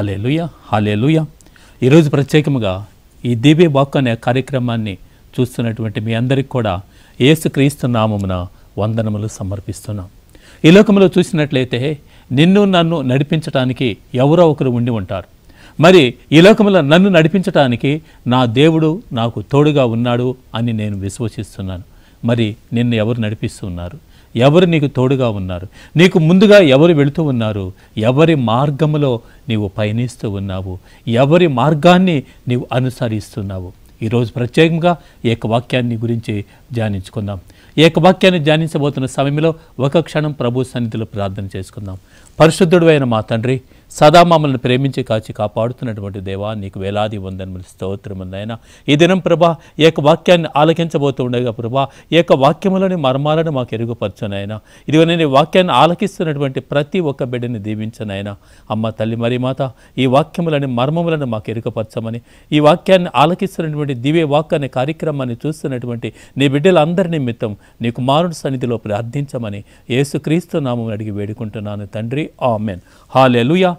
hallelujah hallelujah ఈరోజు ప్రత్యేకముగా ఈ దివ్య వాక్ అనే కార్యక్రమాన్ని చూస్తున్నటువంటి మీ అందరికి కూడా ఏసుక్రీస్తు నామమున వందనములు సమర్పిస్తున్నాం ఈ లోకంలో చూసినట్లయితే నిన్ను నన్ను నడిపించటానికి ఎవరో ఒకరు ఉండి ఉంటారు మరి ఈ లోకంలో నన్ను నడిపించటానికి నా దేవుడు నాకు తోడుగా ఉన్నాడు అని నేను విశ్వసిస్తున్నాను మరి నిన్ను ఎవరు నడిపిస్తున్నారు ఎవరు నీకు తోడుగా ఉన్నారు నీకు ముందుగా ఎవరు వెళుతూ ఉన్నారు ఎవరి మార్గంలో నీవు పయనిస్తూ ఉన్నావు ఎవరి మార్గాన్ని నీవు అనుసరిస్తున్నావు ఈరోజు ప్రత్యేకంగా ఏకవాక్యాన్ని గురించి ధ్యానించుకుందాం ఏకవాక్యాన్ని ధ్యానించబోతున్న సమయంలో ఒక క్షణం ప్రభు సన్నిధిలో ప్రార్థన చేసుకుందాం పరిశుద్ధుడు అయిన మా తండ్రి సదా మమ్మల్ని ప్రేమించి కాచి కాపాడుతున్నటువంటి దేవా నీకు వేలాది స్తోత్రం ఉందైనా ఈ దినం ప్రభా ఏక యొక్క వాక్యాన్ని ఆలకించబోతూ ఉండగా ప్రభా ఏక వాక్యములని మర్మాలను మాకు ఎరుగుపరచునైనా ఇదిగో నేను ఈ వాక్యాన్ని ఆలకిస్తున్నటువంటి ప్రతి ఒక్క బిడ్డని దీవించనైనా అమ్మ తల్లి మరి మాత ఈ వాక్యములని మర్మములను మాకు ఎరుగుపరచమని ఈ వాక్యాన్ని ఆలకిస్తున్నటువంటి దివ్య వాక్ అనే కార్యక్రమాన్ని చూస్తున్నటువంటి నీ బిడ్డలందరి నిమిత్తం నీ కుమారుడు సన్నిధిలో ప్రార్థించమని యేసుక్రీస్తు నామం అడిగి వేడుకుంటున్నాను తండ్రి ఆమెన్ హాలెలుయా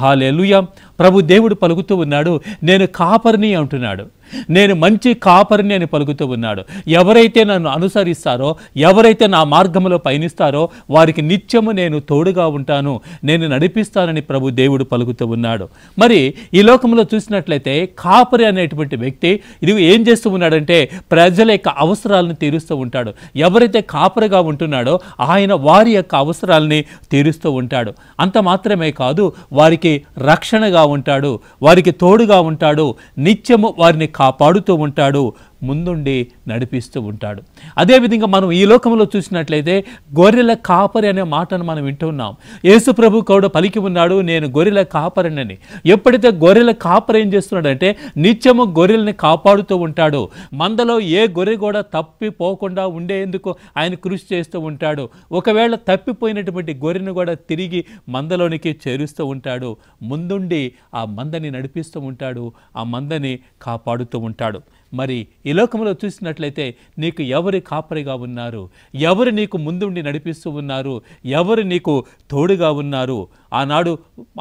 హాలేలుయ ప్రభు దేవుడు పలుకుతూ ఉన్నాడు నేను కాపరిని అంటున్నాడు నేను మంచి కాపరిని అని పలుకుతూ ఉన్నాడు ఎవరైతే నన్ను అనుసరిస్తారో ఎవరైతే నా మార్గంలో పయనిస్తారో వారికి నిత్యము నేను తోడుగా ఉంటాను నేను నడిపిస్తానని ప్రభు దేవుడు పలుకుతూ ఉన్నాడు మరి ఈ లోకంలో చూసినట్లయితే కాపరి అనేటువంటి వ్యక్తి ఇది ఏం చేస్తూ ఉన్నాడంటే ప్రజల యొక్క అవసరాలను తీరుస్తూ ఉంటాడు ఎవరైతే కాపరిగా ఉంటున్నాడో ఆయన వారి యొక్క అవసరాలని తీరుస్తూ ఉంటాడు అంత మాత్రమే కాదు వారికి వారికి రక్షణగా ఉంటాడు వారికి తోడుగా ఉంటాడు నిత్యము వారిని కాపాడుతూ ఉంటాడు ముందుండి నడిపిస్తూ ఉంటాడు అదేవిధంగా మనం ఈ లోకంలో చూసినట్లయితే గొర్రెల కాపరి అనే మాటను మనం వింటున్నాం యేసు ప్రభు కౌడ పలికి ఉన్నాడు నేను గొర్రెల కాపరినని ఎప్పుడైతే గొర్రెల కాపరి ఏం చేస్తున్నాడంటే నిత్యము గొర్రెల్ని కాపాడుతూ ఉంటాడు మందలో ఏ గొర్రె కూడా తప్పిపోకుండా ఉండేందుకు ఆయన కృషి చేస్తూ ఉంటాడు ఒకవేళ తప్పిపోయినటువంటి గొర్రెను కూడా తిరిగి మందలోనికి చేరుస్తూ ఉంటాడు ముందుండి ఆ మందని నడిపిస్తూ ఉంటాడు ఆ మందని కాపాడుతూ ఉంటాడు మరి ఈ లోకంలో చూసినట్లయితే నీకు ఎవరి కాపరిగా ఉన్నారు ఎవరు నీకు ముందుండి నడిపిస్తూ ఉన్నారు ఎవరు నీకు తోడుగా ఉన్నారు ఆనాడు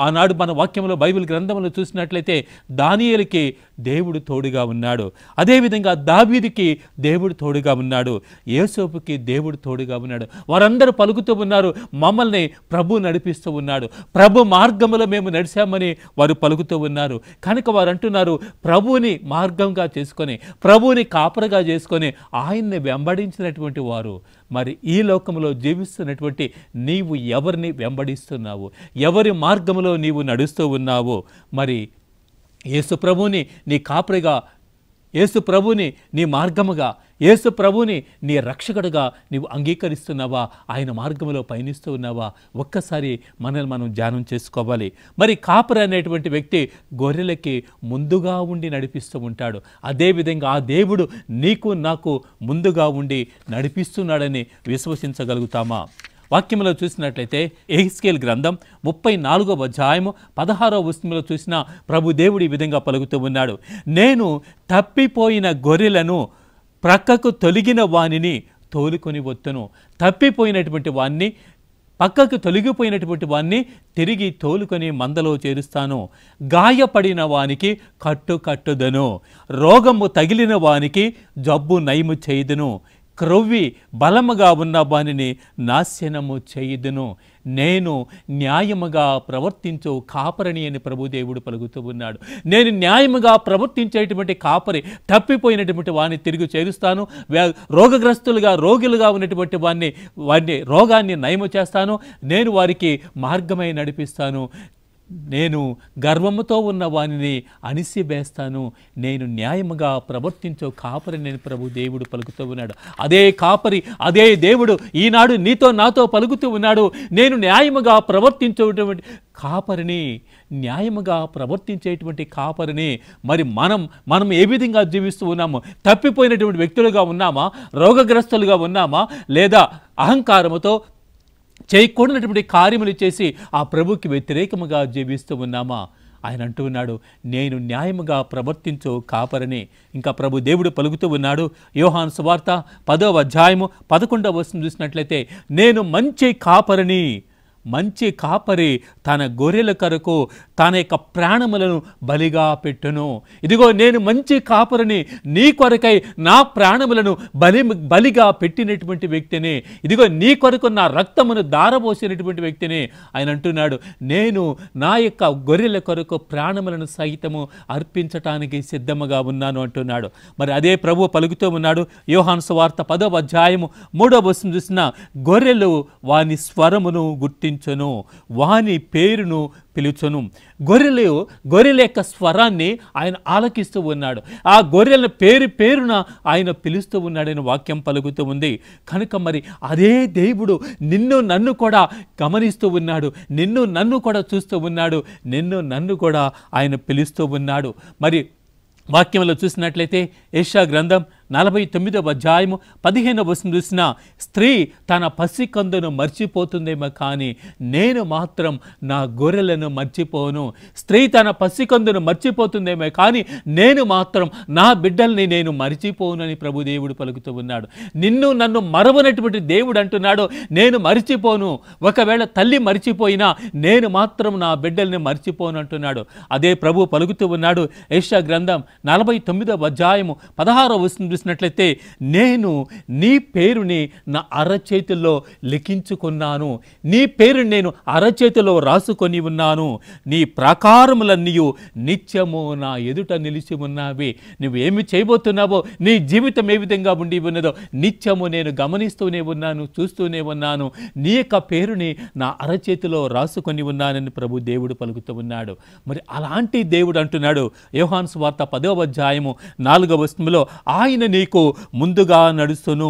ఆనాడు మన వాక్యంలో బైబిల్ గ్రంథంలో చూసినట్లయితే దానియలకి దేవుడు తోడుగా ఉన్నాడు అదేవిధంగా దావీదికి దేవుడు తోడుగా ఉన్నాడు యేసోపుకి దేవుడు తోడుగా ఉన్నాడు వారందరూ పలుకుతూ ఉన్నారు మమ్మల్ని ప్రభు నడిపిస్తూ ఉన్నాడు ప్రభు మార్గంలో మేము నడిచామని వారు పలుకుతూ ఉన్నారు కనుక వారు అంటున్నారు ప్రభువుని మార్గంగా చేసుకొని ప్రభువుని కాపరగా చేసుకొని ఆయన్ని వెంబడించినటువంటి వారు మరి ఈ లోకంలో జీవిస్తున్నటువంటి నీవు ఎవరిని వెంబడిస్తున్నావు ఎవరి మార్గంలో నీవు నడుస్తూ ఉన్నావో మరి ప్రభువుని నీ కాపరిగా యేసు ప్రభుని నీ మార్గముగా యేసు ప్రభుని నీ రక్షకుడుగా నీవు అంగీకరిస్తున్నావా ఆయన మార్గంలో పయనిస్తూ ఉన్నావా ఒక్కసారి మనల్ని మనం ధ్యానం చేసుకోవాలి మరి కాపరి అనేటువంటి వ్యక్తి గొర్రెలకి ముందుగా ఉండి నడిపిస్తూ ఉంటాడు అదేవిధంగా ఆ దేవుడు నీకు నాకు ముందుగా ఉండి నడిపిస్తున్నాడని విశ్వసించగలుగుతామా వాక్యంలో చూసినట్లయితే ఎహిస్కేల్ గ్రంథం ముప్పై నాలుగవ అధ్యాయము పదహారవ వస్తువులో చూసిన ప్రభుదేవుడు ఈ విధంగా పలుకుతూ ఉన్నాడు నేను తప్పిపోయిన గొర్రెలను ప్రక్కకు తొలిగిన వానిని తోలుకొని వత్తును తప్పిపోయినటువంటి వాన్ని పక్కకు తొలగిపోయినటువంటి వాణ్ణి తిరిగి తోలుకొని మందలో చేరుస్తాను గాయపడిన వానికి కట్టు కట్టుదను రోగము తగిలిన వానికి జబ్బు నయము చేయదును క్రొవ్వి బలముగా ఉన్న వానిని నాశనము చేయుదును నేను న్యాయముగా ప్రవర్తించు కాపరిని అని ప్రభుదేవుడు పలుకుతూ ఉన్నాడు నేను న్యాయముగా ప్రవర్తించేటువంటి కాపరి తప్పిపోయినటువంటి వాణ్ణి తిరిగి చేరుస్తాను రోగగ్రస్తులుగా రోగులుగా ఉన్నటువంటి వాణ్ణి వాడిని రోగాన్ని నయము చేస్తాను నేను వారికి మార్గమై నడిపిస్తాను నేను గర్వముతో ఉన్న వానిని అణిసివేస్తాను నేను న్యాయముగా ప్రవర్తించో కాపరి నేను ప్రభు దేవుడు పలుకుతూ ఉన్నాడు అదే కాపరి అదే దేవుడు ఈనాడు నీతో నాతో పలుకుతూ ఉన్నాడు నేను న్యాయముగా ప్రవర్తించేటువంటి కాపరిని న్యాయముగా ప్రవర్తించేటువంటి కాపరిని మరి మనం మనం ఏ విధంగా జీవిస్తూ ఉన్నాము తప్పిపోయినటువంటి వ్యక్తులుగా ఉన్నామా రోగగ్రస్తులుగా ఉన్నామా లేదా అహంకారముతో చేయకూడనటువంటి కార్యములు చేసి ఆ ప్రభుకి వ్యతిరేకముగా జీవిస్తూ ఉన్నామా ఆయన అంటూ ఉన్నాడు నేను న్యాయముగా ప్రవర్తించు కాపరని ఇంకా ప్రభు దేవుడు పలుకుతూ ఉన్నాడు యోహాన్ సువార్త పదవ అధ్యాయము పదకొండవ వస్తుంది చూసినట్లయితే నేను మంచి కాపరని మంచి కాపరి తన గొర్రెల కొరకు తన యొక్క ప్రాణములను బలిగా పెట్టును ఇదిగో నేను మంచి కాపరిని నీ కొరకై నా ప్రాణములను బలి బలిగా పెట్టినటువంటి వ్యక్తిని ఇదిగో నీ కొరకు నా రక్తమును దారబోసినటువంటి వ్యక్తిని ఆయన అంటున్నాడు నేను నా యొక్క గొర్రెల కొరకు ప్రాణములను సహితము అర్పించటానికి సిద్ధముగా ఉన్నాను అంటున్నాడు మరి అదే ప్రభు పలుకుతూ ఉన్నాడు యోహాన్సు వార్త పదవ అధ్యాయము మూడవ వస్తుంది చూసిన గొర్రెలు వాని స్వరమును గుర్తి కీర్తించను వాని పేరును పిలుచను గొర్రెలు గొర్రెల యొక్క స్వరాన్ని ఆయన ఆలకిస్తూ ఉన్నాడు ఆ గొర్రెల పేరు పేరున ఆయన పిలుస్తూ ఉన్నాడని వాక్యం పలుకుతూ ఉంది కనుక మరి అదే దేవుడు నిన్ను నన్ను కూడా గమనిస్తూ ఉన్నాడు నిన్ను నన్ను కూడా చూస్తూ ఉన్నాడు నిన్ను నన్ను కూడా ఆయన పిలుస్తూ ఉన్నాడు మరి వాక్యంలో చూసినట్లయితే యేషా గ్రంథం నలభై తొమ్మిదవ అధ్యాయము పదిహేనవ వచనం చూసిన స్త్రీ తన పసికందును మర్చిపోతుందేమో కానీ నేను మాత్రం నా గొర్రెలను మర్చిపోను స్త్రీ తన పసికందును మర్చిపోతుందేమో కానీ నేను మాత్రం నా బిడ్డల్ని నేను మర్చిపోను అని ప్రభు దేవుడు పలుకుతూ ఉన్నాడు నిన్ను నన్ను మరవనటువంటి దేవుడు అంటున్నాడు నేను మర్చిపోను ఒకవేళ తల్లి మర్చిపోయినా నేను మాత్రం నా బిడ్డల్ని మర్చిపోను అంటున్నాడు అదే ప్రభు పలుకుతూ ఉన్నాడు యశ గ్రంథం నలభై తొమ్మిదవ అధ్యాయము పదహారవ వస్తుంది చూసినట్లయితే నేను నీ పేరుని నా అరచేతిలో లిఖించుకున్నాను నీ పేరుని నేను అరచేతిలో రాసుకొని ఉన్నాను నీ ప్రాకారములన్నీ నిత్యము నా ఎదుట నిలిచి ఉన్నావి నువ్వు ఏమి చేయబోతున్నావో నీ జీవితం ఏ విధంగా ఉండి ఉన్నదో నిత్యము నేను గమనిస్తూనే ఉన్నాను చూస్తూనే ఉన్నాను నీ యొక్క పేరుని నా అరచేతిలో రాసుకొని ఉన్నానని ప్రభు దేవుడు పలుకుతూ ఉన్నాడు మరి అలాంటి దేవుడు అంటున్నాడు యోహాన్స్ వార్త పదవ అధ్యాయము నాలుగవ వస్తువులో ఆయన నీకు ముందుగా నడుస్తును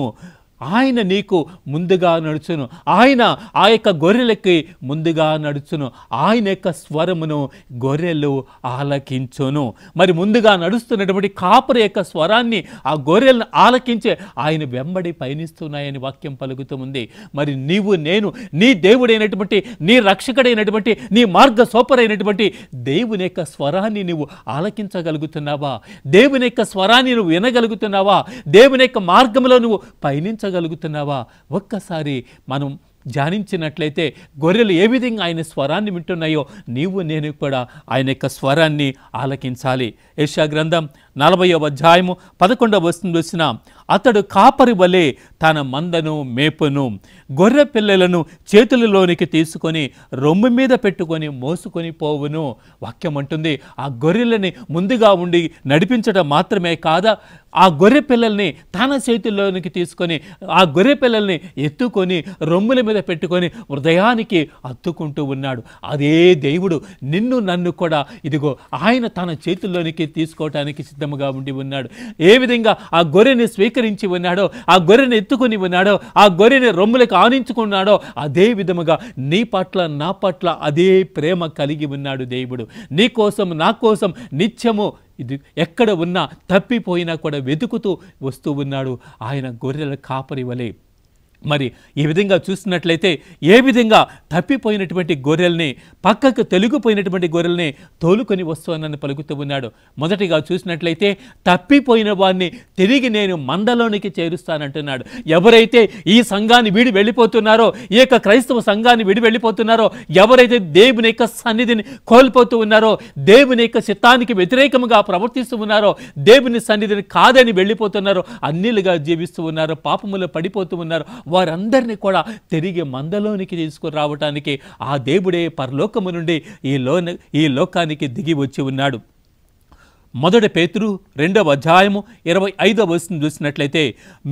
ఆయన నీకు ముందుగా నడుచును ఆయన ఆ యొక్క గొర్రెలకి ముందుగా నడుచును ఆయన యొక్క స్వరమును గొర్రెలు ఆలకించును మరి ముందుగా నడుస్తున్నటువంటి కాపుర యొక్క స్వరాన్ని ఆ గొర్రెలను ఆలకించే ఆయన వెంబడి పయనిస్తున్నాయని వాక్యం పలుకుతుంది మరి నీవు నేను నీ దేవుడైనటువంటి నీ రక్షకుడైనటువంటి నీ మార్గ సోపరైనటువంటి దేవుని యొక్క స్వరాన్ని నీవు ఆలకించగలుగుతున్నావా దేవుని యొక్క స్వరాన్ని నువ్వు వినగలుగుతున్నావా దేవుని యొక్క మార్గంలో నువ్వు పయనించ చూడగలుగుతున్నావా ఒక్కసారి మనం ధ్యానించినట్లయితే గొర్రెలు ఏ విధంగా ఆయన స్వరాన్ని వింటున్నాయో నీవు నేను కూడా ఆయన యొక్క స్వరాన్ని ఆలకించాలి యశా గ్రంథం నలభై అధ్యాయము పదకొండవ వస్తుంది వచ్చిన అతడు కాపరి వలె తన మందను మేపును గొర్రె పిల్లలను చేతులలోనికి తీసుకొని రొమ్ము మీద పెట్టుకొని మోసుకొని పోవును వాక్యం అంటుంది ఆ గొర్రెలని ముందుగా ఉండి నడిపించడం మాత్రమే కాదా ఆ గొర్రె పిల్లల్ని తన చేతుల్లోనికి తీసుకొని ఆ గొర్రె పిల్లల్ని ఎత్తుకొని రొమ్ముల మీద పెట్టుకొని హృదయానికి అత్తుకుంటూ ఉన్నాడు అదే దేవుడు నిన్ను నన్ను కూడా ఇదిగో ఆయన తన చేతుల్లోనికి తీసుకోవటానికి సిద్ధముగా ఉండి ఉన్నాడు ఏ విధంగా ఆ గొర్రెని స్వీకరించి ఉన్నాడో ఆ గొర్రెని ఎత్తుకుని ఉన్నాడో ఆ గొర్రెని రొమ్ములకు ఆనించుకున్నాడో అదే విధముగా నీ పట్ల నా పట్ల అదే ప్రేమ కలిగి ఉన్నాడు దేవుడు నీ కోసం నా కోసం నిత్యము ఇది ఎక్కడ ఉన్నా తప్పిపోయినా కూడా వెతుకుతూ వస్తూ ఉన్నాడు ఆయన గొర్రెల కాపరి వలె మరి ఈ విధంగా చూసినట్లయితే ఏ విధంగా తప్పిపోయినటువంటి గొర్రెల్ని పక్కకు తెలుగుపోయినటువంటి గొర్రెల్ని తోలుకొని వస్తున్నానని పలుకుతూ ఉన్నాడు మొదటిగా చూసినట్లయితే తప్పిపోయిన వారిని తిరిగి నేను మందలోనికి చేరుస్తానంటున్నాడు ఎవరైతే ఈ సంఘాన్ని వీడి వెళ్ళిపోతున్నారో ఈ యొక్క క్రైస్తవ సంఘాన్ని విడి వెళ్ళిపోతున్నారో ఎవరైతే దేవుని యొక్క సన్నిధిని కోల్పోతూ ఉన్నారో దేవుని యొక్క చిత్తానికి వ్యతిరేకంగా ప్రవర్తిస్తూ ఉన్నారో దేవుని సన్నిధిని కాదని వెళ్ళిపోతున్నారో అన్నిలుగా జీవిస్తూ ఉన్నారో పాపములు పడిపోతూ ఉన్నారు వారందరినీ కూడా తిరిగి మందలోనికి తీసుకుని రావటానికి ఆ దేవుడే పరలోకము నుండి ఈ లో ఈ లోకానికి దిగి వచ్చి ఉన్నాడు మొదటి పేతురు రెండవ అధ్యాయము ఇరవై ఐదవ వచనం చూసినట్లయితే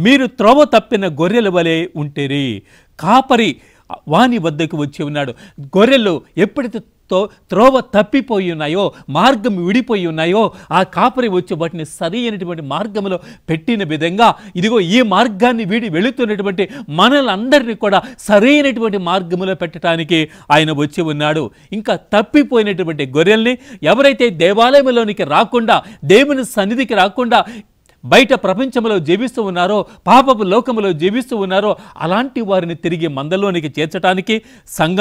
మీరు త్రోవ తప్పిన గొర్రెల వలె ఉంటేరి కాపరి వాణి వద్దకు వచ్చి ఉన్నాడు గొర్రెలు ఎప్పుడైతే తో త్రోవ తప్పిపోయి ఉన్నాయో మార్గం విడిపోయి ఉన్నాయో ఆ కాపరి వచ్చి వాటిని సరి అయినటువంటి మార్గంలో పెట్టిన విధంగా ఇదిగో ఈ మార్గాన్ని వీడి వెళుతున్నటువంటి మనలందరినీ కూడా సరైనటువంటి మార్గంలో పెట్టడానికి ఆయన వచ్చి ఉన్నాడు ఇంకా తప్పిపోయినటువంటి గొర్రెల్ని ఎవరైతే దేవాలయంలోనికి రాకుండా దేవుని సన్నిధికి రాకుండా బయట ప్రపంచంలో జీవిస్తూ ఉన్నారో పాపపు లోకములో జీవిస్తూ ఉన్నారో అలాంటి వారిని తిరిగి మందలోనికి చేర్చడానికి సంగం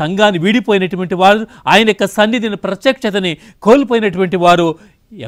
సంఘాన్ని వీడిపోయినటువంటి వారు ఆయన యొక్క సన్నిధిని ప్రత్యక్షతని కోల్పోయినటువంటి వారు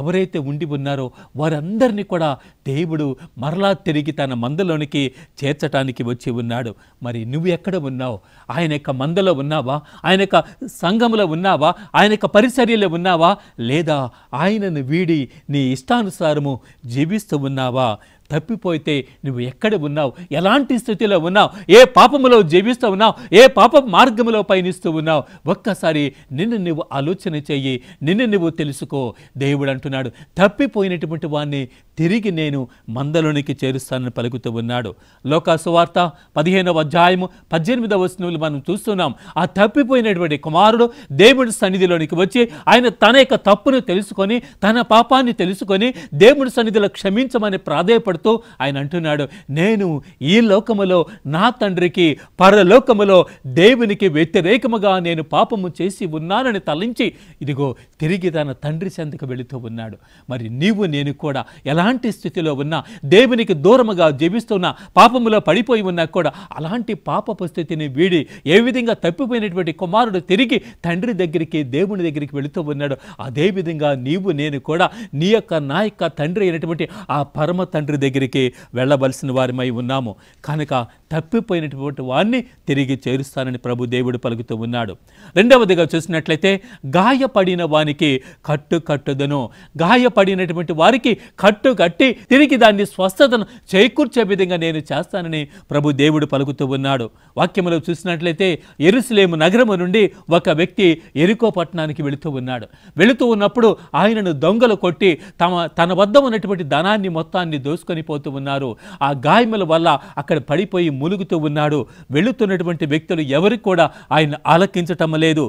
ఎవరైతే ఉండి ఉన్నారో వారందరినీ కూడా దేవుడు మరలా తిరిగి తన మందలోనికి చేర్చటానికి వచ్చి ఉన్నాడు మరి నువ్వు ఎక్కడ ఉన్నావు ఆయన యొక్క మందలో ఉన్నావా ఆయన యొక్క సంఘంలో ఉన్నావా ఆయన యొక్క పరిచర్యలో ఉన్నావా లేదా ఆయనను వీడి నీ ఇష్టానుసారము జీవిస్తూ ఉన్నావా తప్పిపోతే నువ్వు ఎక్కడ ఉన్నావు ఎలాంటి స్థితిలో ఉన్నావు ఏ పాపములో జీవిస్తూ ఉన్నావు ఏ పాప మార్గములో పయనిస్తూ ఉన్నావు ఒక్కసారి నిన్ను నువ్వు ఆలోచన చెయ్యి నిన్ను నువ్వు తెలుసుకో దేవుడు అంటున్నాడు తప్పిపోయినటువంటి వాడిని తిరిగి నేను మందలోనికి చేరుస్తానని పలుకుతూ ఉన్నాడు లోకాసువార్త పదిహేనవ అధ్యాయము పద్దెనిమిదవ వచనములు మనం చూస్తున్నాం ఆ తప్పిపోయినటువంటి కుమారుడు దేవుడి సన్నిధిలోనికి వచ్చి ఆయన తన యొక్క తప్పును తెలుసుకొని తన పాపాన్ని తెలుసుకొని దేవుడి సన్నిధిలో క్షమించమని ప్రాధాయపడుతూ మాట్లాడుతూ ఆయన అంటున్నాడు నేను ఈ లోకములో నా తండ్రికి పరలోకములో దేవునికి వ్యతిరేకముగా నేను పాపము చేసి ఉన్నానని తలంచి ఇదిగో తిరిగి తన తండ్రి చెంతకు వెళుతూ ఉన్నాడు మరి నీవు నేను కూడా ఎలాంటి స్థితిలో ఉన్నా దేవునికి దూరముగా జీవిస్తున్నా పాపములో పడిపోయి ఉన్నా కూడా అలాంటి పాపపు స్థితిని వీడి ఏ విధంగా తప్పిపోయినటువంటి కుమారుడు తిరిగి తండ్రి దగ్గరికి దేవుని దగ్గరికి వెళుతూ ఉన్నాడు అదేవిధంగా నీవు నేను కూడా నీ యొక్క నా యొక్క తండ్రి అయినటువంటి ఆ పరమ తండ్రి దగ్గర దగ్గరికి వెళ్ళవలసిన వారిమై ఉన్నాము కనుక తప్పిపోయినటువంటి వారిని తిరిగి చేరుస్తానని ప్రభు దేవుడు పలుకుతూ ఉన్నాడు రెండవదిగా చూసినట్లయితే గాయపడిన వానికి కట్టు కట్టుదను గాయపడినటువంటి వారికి కట్టు కట్టి తిరిగి దాన్ని స్వస్థతను చేకూర్చే విధంగా నేను చేస్తానని ప్రభు దేవుడు పలుకుతూ ఉన్నాడు వాక్యములో చూసినట్లయితే ఎరుసలేము నగరము నుండి ఒక వ్యక్తి ఎరుకో పట్టణానికి వెళుతూ ఉన్నాడు వెళుతూ ఉన్నప్పుడు ఆయనను దొంగలు కొట్టి తమ తన వద్ద ఉన్నటువంటి ధనాన్ని మొత్తాన్ని దోసుకుని తొనిపోతూ ఉన్నారు ఆ గాయముల వల్ల అక్కడ పడిపోయి ములుగుతూ ఉన్నాడు వెళుతున్నటువంటి వ్యక్తులు ఎవరికి కూడా ఆయన ఆలకించటం లేదు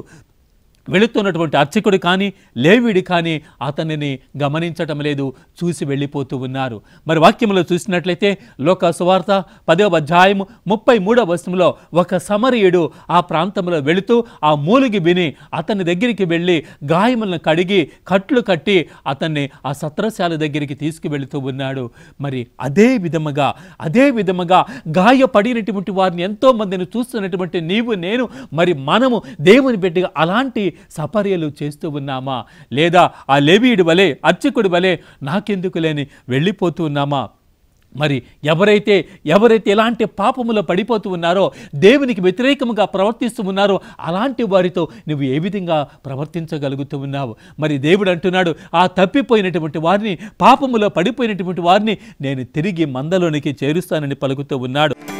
వెళుతున్నటువంటి అర్చకుడు కానీ లేవిడి కానీ అతనిని గమనించటం లేదు చూసి వెళ్ళిపోతూ ఉన్నారు మరి వాక్యంలో చూసినట్లయితే లోక సువార్త పదవ అధ్యాయం ముప్పై మూడవ వశంలో ఒక సమరయుడు ఆ ప్రాంతంలో వెళుతూ ఆ మూలిగి విని అతని దగ్గరికి వెళ్ళి గాయములను కడిగి కట్లు కట్టి అతన్ని ఆ సత్రశాల దగ్గరికి తీసుకువెళుతూ ఉన్నాడు మరి అదే విధముగా అదే విధముగా గాయపడినటువంటి వారిని ఎంతోమందిని చూస్తున్నటువంటి నీవు నేను మరి మనము దేవుని బిడ్డగా అలాంటి సపర్యలు చేస్తూ ఉన్నామా లేదా ఆ లేవీయుడి వలె అర్చకుడి వలె నాకెందుకు లేని వెళ్ళిపోతూ ఉన్నామా మరి ఎవరైతే ఎవరైతే ఎలాంటి పాపములో పడిపోతూ ఉన్నారో దేవునికి వ్యతిరేకముగా ప్రవర్తిస్తూ ఉన్నారో అలాంటి వారితో నువ్వు ఏ విధంగా ప్రవర్తించగలుగుతూ ఉన్నావు మరి దేవుడు అంటున్నాడు ఆ తప్పిపోయినటువంటి వారిని పాపములో పడిపోయినటువంటి వారిని నేను తిరిగి మందలోనికి చేరుస్తానని పలుకుతూ ఉన్నాడు